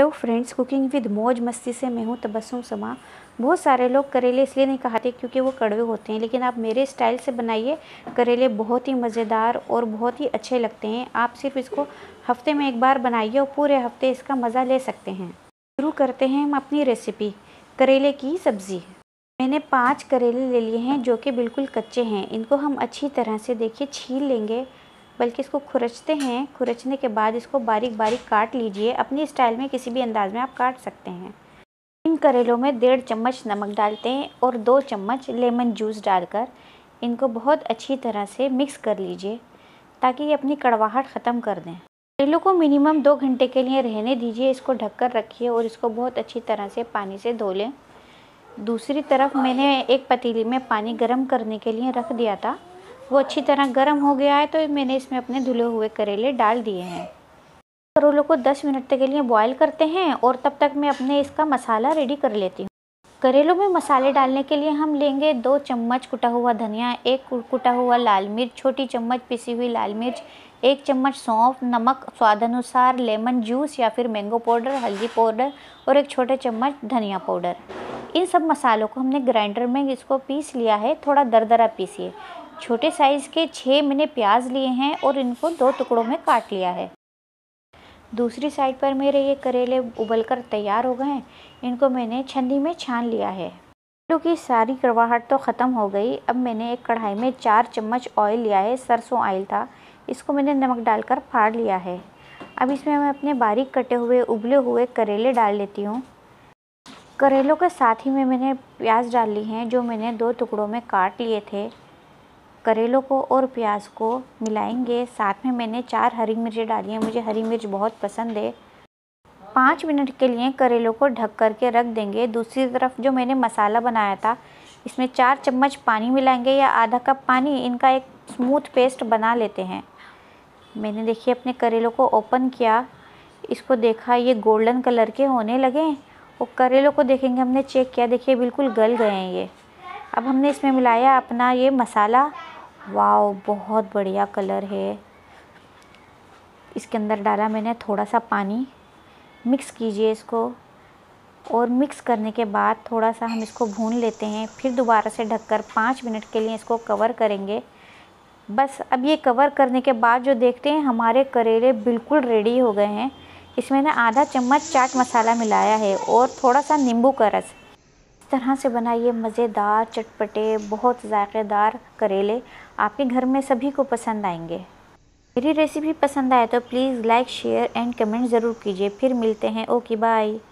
hello friends cooking with मौज मस्ती से मैं हूँ तबसुम समा बहुत सारे लोग करेले इसलिए नहीं खाते क्योंकि वो कड़वे होते हैं लेकिन आप मेरे स्टाइल से बनाइए करेले बहुत ही मज़ेदार और बहुत ही अच्छे लगते हैं आप सिर्फ इसको हफ्ते में एक बार बनाइए और पूरे हफ्ते इसका मज़ा ले सकते हैं शुरू करते हैं हम अपनी रेसिपी करेले की सब्ज़ी मैंने पाँच करेले ले लिए हैं जो कि बिल्कुल कच्चे हैं इनको हम अच्छी तरह से देखिए छील लेंगे बल्कि इसको खुरचते हैं खुरचने के बाद इसको बारीक बारीक काट लीजिए अपनी स्टाइल में किसी भी अंदाज में आप काट सकते हैं इन करेलों में डेढ़ चम्मच नमक डालते हैं और दो चम्मच लेमन जूस डालकर इनको बहुत अच्छी तरह से मिक्स कर लीजिए ताकि ये अपनी कड़वाहट ख़त्म कर दें करेलों को मिनिमम दो घंटे के लिए रहने दीजिए इसको ढककर रखिए और इसको बहुत अच्छी तरह से पानी से धो लें दूसरी तरफ मैंने एक पतीली में पानी गर्म करने के लिए रख दिया था वो अच्छी तरह गर्म हो गया है तो मैंने इसमें अपने धुले हुए करेले डाल दिए हैं करेलों को 10 मिनट तक के लिए बॉईल करते हैं और तब तक मैं अपने इसका मसाला रेडी कर लेती हूँ करेलों में मसाले डालने के लिए हम लेंगे दो चम्मच कुटा हुआ धनिया एक कुटा हुआ लाल मिर्च छोटी चम्मच पिसी हुई लाल मिर्च एक चम्मच सौंफ नमक स्वाद अनुसार लेमन जूस या फिर मैंगो पाउडर हल्दी पाउडर और एक छोटे चम्मच धनिया पाउडर इन सब मसालों को हमने ग्राइंडर में इसको पीस लिया है थोड़ा दरदरा पीसिए छोटे साइज़ के छः मैंने प्याज लिए हैं और इनको दो टुकड़ों में काट लिया है दूसरी साइड पर मेरे ये करेले उबल कर तैयार हो गए हैं इनको मैंने छंदी में छान लिया है आलू की सारी करवाहट तो ख़त्म हो गई अब मैंने एक कढ़ाई में चार चम्मच ऑयल लिया है सरसों ऑयल था इसको मैंने नमक डालकर फाड़ लिया है अब इसमें मैं अपने बारीक कटे हुए उबले हुए करेले डाल लेती हूँ करेलों के साथ ही में मैंने प्याज डाल ली हैं जो मैंने दो टुकड़ों में काट लिए थे करेलों को और प्याज को मिलाएंगे साथ में मैंने चार हरी मिर्चें डाली हैं मुझे हरी मिर्च बहुत पसंद है पाँच मिनट के लिए करेलों को ढक कर के रख देंगे दूसरी तरफ जो मैंने मसाला बनाया था इसमें चार चम्मच पानी मिलाएंगे या आधा कप पानी इनका एक स्मूथ पेस्ट बना लेते हैं मैंने देखिए अपने करेलों को ओपन किया इसको देखा ये गोल्डन कलर के होने लगे और करेलों को देखेंगे हमने चेक किया देखिए बिल्कुल गल गए हैं ये अब हमने इसमें मिलाया अपना ये मसाला वाओ बहुत बढ़िया कलर है इसके अंदर डाला मैंने थोड़ा सा पानी मिक्स कीजिए इसको और मिक्स करने के बाद थोड़ा सा हम इसको भून लेते हैं फिर दोबारा से ढककर पाँच मिनट के लिए इसको कवर करेंगे बस अब ये कवर करने के बाद जो देखते हैं हमारे करेले बिल्कुल रेडी हो गए हैं इसमें ना आधा चम्मच चाट मसाला मिलाया है और थोड़ा सा नींबू का रस तरह से बनाइए मज़ेदार चटपटे बहुत ज़ायक़ेदार करेले आपके घर में सभी को पसंद आएंगे मेरी रेसिपी पसंद आए तो please like share and comment ज़रूर कीजिए फिर मिलते हैं ओके बाय